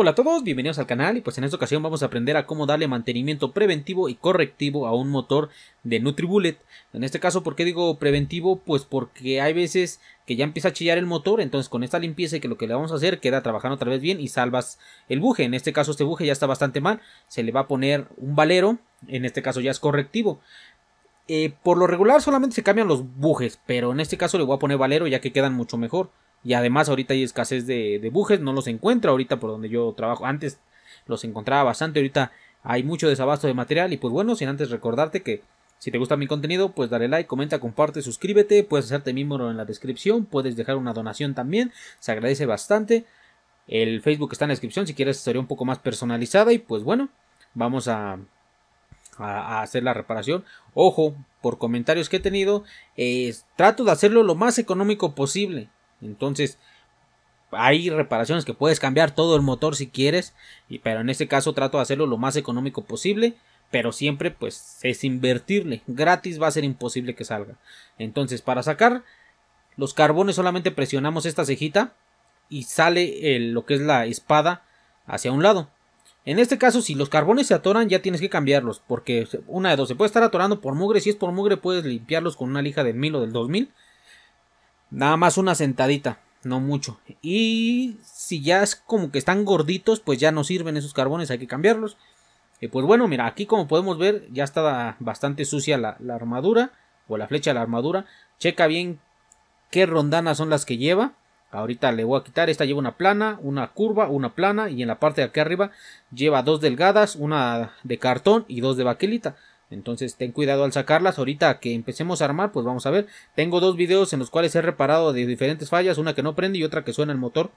Hola a todos, bienvenidos al canal y pues en esta ocasión vamos a aprender a cómo darle mantenimiento preventivo y correctivo a un motor de NutriBullet. En este caso, ¿por qué digo preventivo? Pues porque hay veces que ya empieza a chillar el motor, entonces con esta limpieza y que lo que le vamos a hacer queda trabajando otra vez bien y salvas el buje. En este caso este buje ya está bastante mal, se le va a poner un valero, en este caso ya es correctivo. Eh, por lo regular solamente se cambian los bujes, pero en este caso le voy a poner valero ya que quedan mucho mejor. Y además ahorita hay escasez de, bujes, no los encuentro ahorita por donde yo trabajo. Antes los encontraba bastante, ahorita hay mucho desabasto de material. Y pues bueno, sin antes recordarte que si te gusta mi contenido, pues dale like, comenta, comparte, suscríbete. Puedes hacerte miembro en la descripción, puedes dejar una donación también, se agradece bastante. El Facebook está en la descripción si quieres sería un poco más personalizada. Y pues bueno, vamos a, hacer la reparación. Ojo, por comentarios que he tenido, trato de hacerlo lo más económico posible. Entonces, hay reparaciones que puedes cambiar todo el motor si quieres, y, pero en este caso trato de hacerlo lo más económico posible, pero siempre pues es invertirle, gratis va a ser imposible que salga. Entonces, para sacar los carbones solamente presionamos esta cejita y sale lo que es la espada hacia un lado. En este caso, si los carbones se atoran, ya tienes que cambiarlos, porque una de dos, se puede estar atorando por mugre, si es por mugre puedes limpiarlos con una lija del 1000 o del 2000, Nada más una sentadita, no mucho. Y si ya es como que están gorditos, pues ya no sirven esos carbones, hay que cambiarlos. Y pues bueno, mira, aquí como podemos ver, ya está bastante sucia la, armadura o la flecha de la armadura. Checa bien qué rondanas son las que lleva. Ahorita le voy a quitar, esta lleva una plana, una curva, una plana y en la parte de aquí arriba lleva dos delgadas, una de cartón y dos de baquelita. Entonces ten cuidado al sacarlas. Ahorita que empecemos a armar, pues vamos a ver. Tengo dos videos en los cuales he reparado de diferentes fallas. Una que no prende y otra que suena el motor.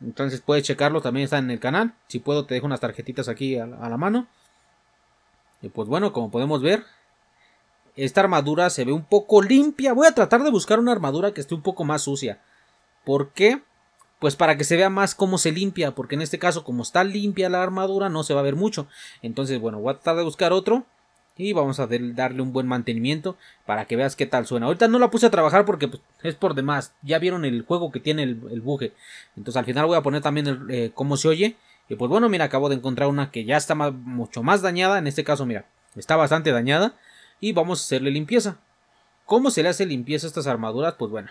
Entonces puedes checarlo, también está en el canal. Si puedo te dejo unas tarjetitas aquí a la, mano. Y pues bueno, como podemos ver, esta armadura se ve un poco limpia. Voy a tratar de buscar una armadura que esté un poco más sucia. ¿Por qué? Pues para que se vea más cómo se limpia, porque en este caso como está limpia la armadura no se va a ver mucho. Entonces bueno, voy a tratar de buscar otro y vamos a darle un buen mantenimiento para que veas qué tal suena. Ahorita no la puse a trabajar porque pues, es por demás. Ya vieron el juego que tiene el, buje. Entonces al final voy a poner también eh, cómo se oye. Y pues bueno, mira, acabo de encontrar una que ya está mucho más dañada. En este caso, mira, está bastante dañada. Y vamos a hacerle limpieza. ¿Cómo se le hace limpieza a estas armaduras? Pues bueno,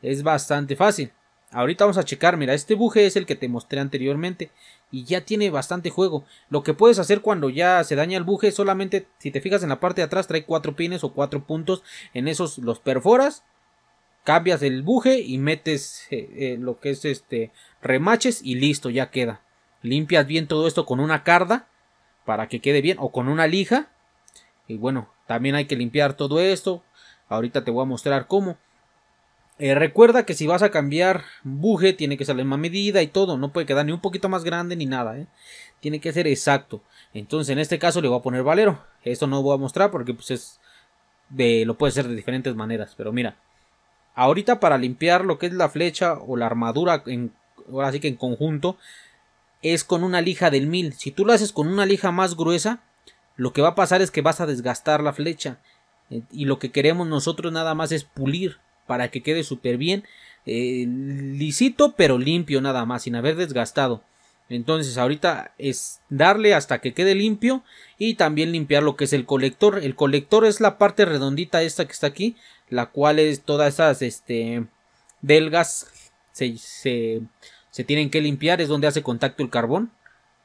es bastante fácil. Ahorita vamos a checar, mira, este buje es el que te mostré anteriormente y ya tiene bastante juego. Lo que puedes hacer cuando ya se daña el buje, solamente si te fijas en la parte de atrás trae cuatro pines o cuatro puntos, en esos los perforas, cambias el buje y metes eh, eh, lo que es este remaches y listo, ya queda. Limpias bien todo esto con una carda para que quede bien o con una lija. Y bueno, también hay que limpiar todo esto. Ahorita te voy a mostrar cómo. Eh, recuerda que si vas a cambiar buje, tiene que ser la misma medida y todo. No puede quedar ni un poquito más grande ni nada. ¿eh? Tiene que ser exacto. Entonces, en este caso le voy a poner valero. Esto no lo voy a mostrar porque pues, es lo puede hacer de diferentes maneras. Pero mira, ahorita para limpiar lo que es la flecha o la armadura, en, ahora sí que en conjunto, es con una lija del 1000. Si tú lo haces con una lija más gruesa, lo que va a pasar es que vas a desgastar la flecha. Eh, y lo que queremos nosotros nada más es pulir para que quede súper bien, eh, lisito pero limpio nada más, sin haber desgastado. Entonces ahorita es darle hasta que quede limpio y también limpiar lo que es el colector. El colector es la parte redondita esta que está aquí, la cual es todas esas este, delgas se, se, tienen que limpiar, es donde hace contacto el carbón.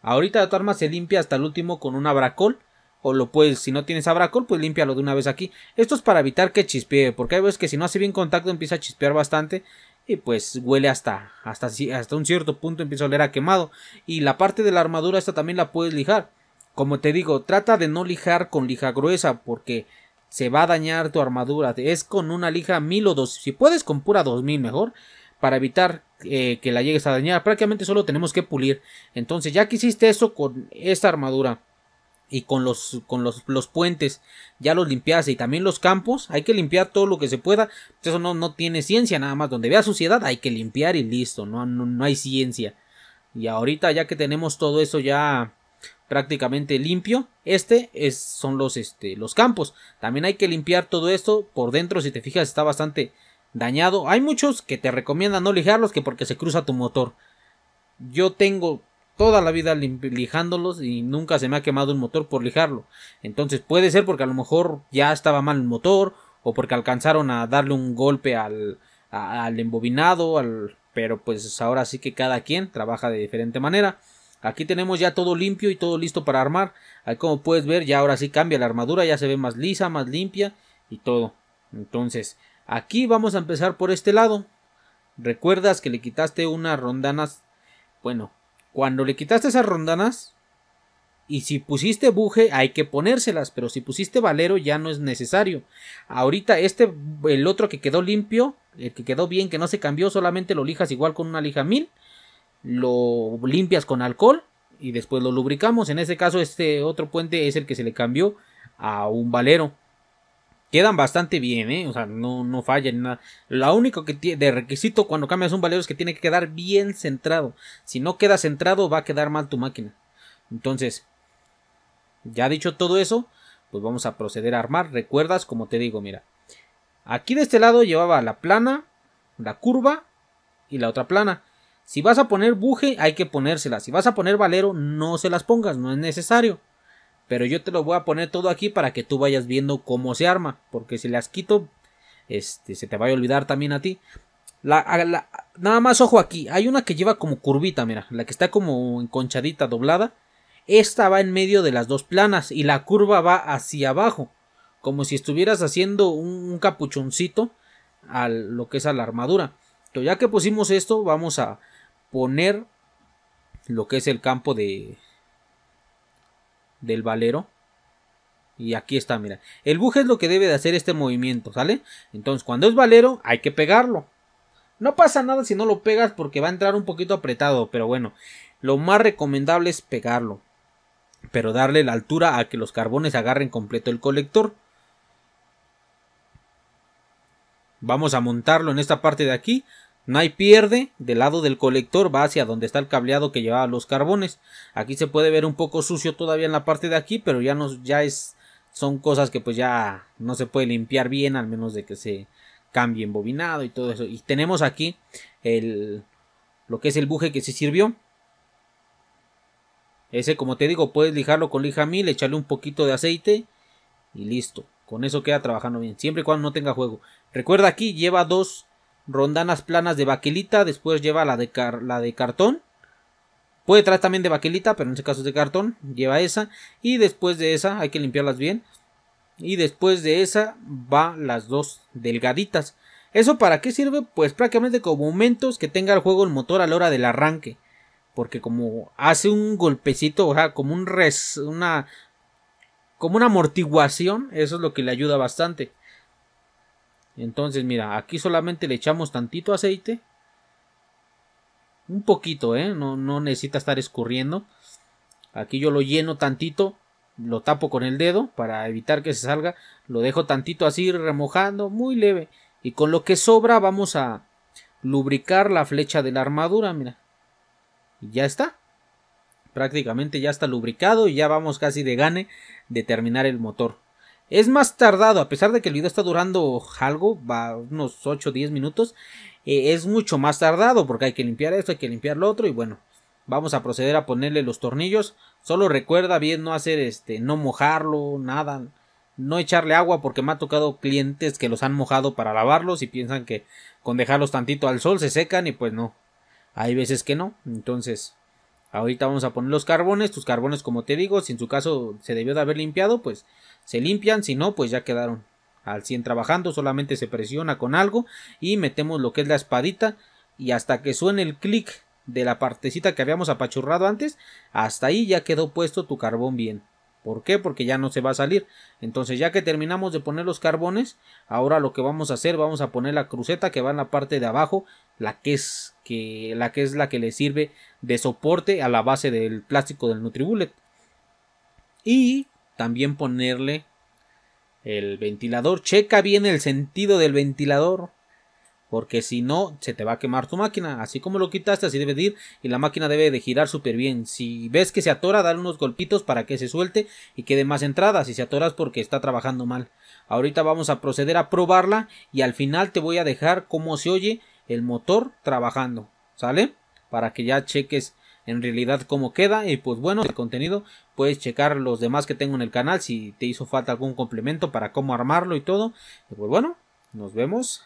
Ahorita de arma se limpia hasta el último con un abracol o lo puedes, si no tienes abracol, pues límpialo de una vez aquí. Esto es para evitar que chispee, porque hay veces que si no hace bien contacto empieza a chispear bastante y pues huele hasta, hasta, hasta un cierto punto empieza a oler a quemado. Y la parte de la armadura esta también la puedes lijar. Como te digo, trata de no lijar con lija gruesa porque se va a dañar tu armadura. Es con una lija 1000 o 2000, si puedes con pura 2000 mejor, para evitar eh, que la llegues a dañar. Prácticamente solo tenemos que pulir. Entonces ya que hiciste eso con esta armadura y con los, con los, los puentes ya los limpiaste y también los campos, hay que limpiar todo lo que se pueda. Pues eso no, no tiene ciencia nada más. Donde vea suciedad hay que limpiar y listo, no, no, no hay ciencia. Y ahorita ya que tenemos todo eso ya prácticamente limpio. Este es, son los, este, los campos. También hay que limpiar todo esto. Por dentro, si te fijas, está bastante dañado. Hay muchos que te recomiendan no lijarlos que porque se cruza tu motor. Yo tengo toda la vida lijándolos y nunca se me ha quemado un motor por lijarlo. Entonces puede ser porque a lo mejor ya estaba mal el motor o porque alcanzaron a darle un golpe al, embobinado, al, pero pues ahora sí que cada quien trabaja de diferente manera. Aquí tenemos ya todo limpio y todo listo para armar. Ahí como puedes ver ya ahora sí cambia la armadura, ya se ve más lisa, más limpia y todo. Entonces aquí vamos a empezar por este lado. Recuerdas que le quitaste unas rondanas, bueno, cuando le quitaste esas rondanas, y si pusiste buje, hay que ponérselas, pero si pusiste valero ya no es necesario. Ahorita este, el otro que quedó limpio, el que quedó bien, que no se cambió, solamente lo lijas igual con una lija mil, lo limpias con alcohol y después lo lubricamos. En este caso, este otro puente es el que se le cambió a un valero quedan bastante bien, ¿eh? O sea, no, falla ni nada. Lo único que tiene, de requisito cuando cambias un valero es que tiene que quedar bien centrado. Si no queda centrado, va a quedar mal tu máquina. Entonces, ya dicho todo eso, pues vamos a proceder a armar. Recuerdas, como te digo, mira. Aquí de este lado llevaba la plana, la curva y la otra plana. Si vas a poner buje, hay que ponérsela. Si vas a poner valero, no se las pongas, no es necesario. Pero yo te lo voy a poner todo aquí para que tú vayas viendo cómo se arma. Porque si las quito, este, se te va a olvidar también a ti. La, nada más ojo aquí. Hay una que lleva como curvita, mira. La que está como enconchadita, doblada. Esta va en medio de las dos planas y la curva va hacia abajo. Como si estuvieras haciendo un, un capuchoncito a lo que es a la armadura. Entonces, ya que pusimos esto, vamos a poner lo que es el campo de, del valero. Y aquí está, mira. El buje es lo que debe de hacer este movimiento, ¿sale? Entonces, cuando es valero, hay que pegarlo. No pasa nada si no lo pegas porque va a entrar un poquito apretado, pero bueno, lo más recomendable es pegarlo. Pero darle la altura a que los carbones agarren completo el colector. Vamos a montarlo en esta parte de aquí no hay pierde, del lado del colector va hacia donde está el cableado que llevaba los carbones. Aquí se puede ver un poco sucio todavía en la parte de aquí, pero ya, no, ya es, son cosas que pues ya no se puede limpiar bien, al menos de que se cambie embobinado y todo eso. Y tenemos aquí el, lo que es el buje que se sirvió. Ese, como te digo, puedes lijarlo con lija mil, echarle un poquito de aceite y listo. Con eso queda trabajando bien, siempre y cuando no tenga juego. Recuerda aquí, lleva dos rondanas planas de baquelita, después lleva la de, de cartón. Puede traer también de baquelita, pero en este caso es de cartón, lleva esa. Y después de esa, hay que limpiarlas bien. Y después de esa va las dos delgaditas. ¿Eso para qué sirve? Pues prácticamente como momentos que tenga el juego el motor a la hora del arranque. Porque como hace un golpecito, o sea, como un res, una, como una amortiguación, eso es lo que le ayuda bastante. Entonces, mira, aquí solamente le echamos tantito aceite. Un poquito, ¿eh? No, no necesita estar escurriendo. Aquí yo lo lleno tantito. Lo tapo con el dedo para evitar que se salga. Lo dejo tantito así remojando, muy leve. Y con lo que sobra vamos a lubricar la flecha de la armadura, mira. Y ya está. Prácticamente ya está lubricado y ya vamos casi de gane de terminar el motor. Es más tardado, a pesar de que el video está durando algo, va unos 8 o 10 minutos, eh, es mucho más tardado porque hay que limpiar esto, hay que limpiar lo otro y bueno, vamos a proceder a ponerle los tornillos. Solo recuerda bien no hacer este, no mojarlo, nada, no echarle agua porque me ha tocado clientes que los han mojado para lavarlos y piensan que con dejarlos tantito al sol se secan y pues no. Hay veces que no, entonces Ahorita vamos a poner los carbones, tus carbones como te digo, si en su caso se debió de haber limpiado, pues se limpian, si no, pues ya quedaron al 100 trabajando, solamente se presiona con algo y metemos lo que es la espadita y hasta que suene el clic de la partecita que habíamos apachurrado antes, hasta ahí ya quedó puesto tu carbón bien. ¿Por qué? Porque ya no se va a salir. Entonces ya que terminamos de poner los carbones, ahora lo que vamos a hacer, vamos a poner la cruceta que va en la parte de abajo, la que es, que, la, que, es la que le sirve de soporte a la base del plástico del Nutribullet. Y también ponerle el ventilador. Checa bien el sentido del ventilador. Porque si no, se te va a quemar tu máquina. Así como lo quitaste, así debe de ir. Y la máquina debe de girar súper bien. Si ves que se atora, dale unos golpitos para que se suelte y quede más entrada. Si se atoras porque está trabajando mal. Ahorita vamos a proceder a probarla. Y al final te voy a dejar cómo se oye el motor trabajando. ¿Sale? Para que ya cheques en realidad cómo queda y pues bueno el contenido puedes checar los demás que tengo en el canal si te hizo falta algún complemento para cómo armarlo y todo y pues bueno nos vemos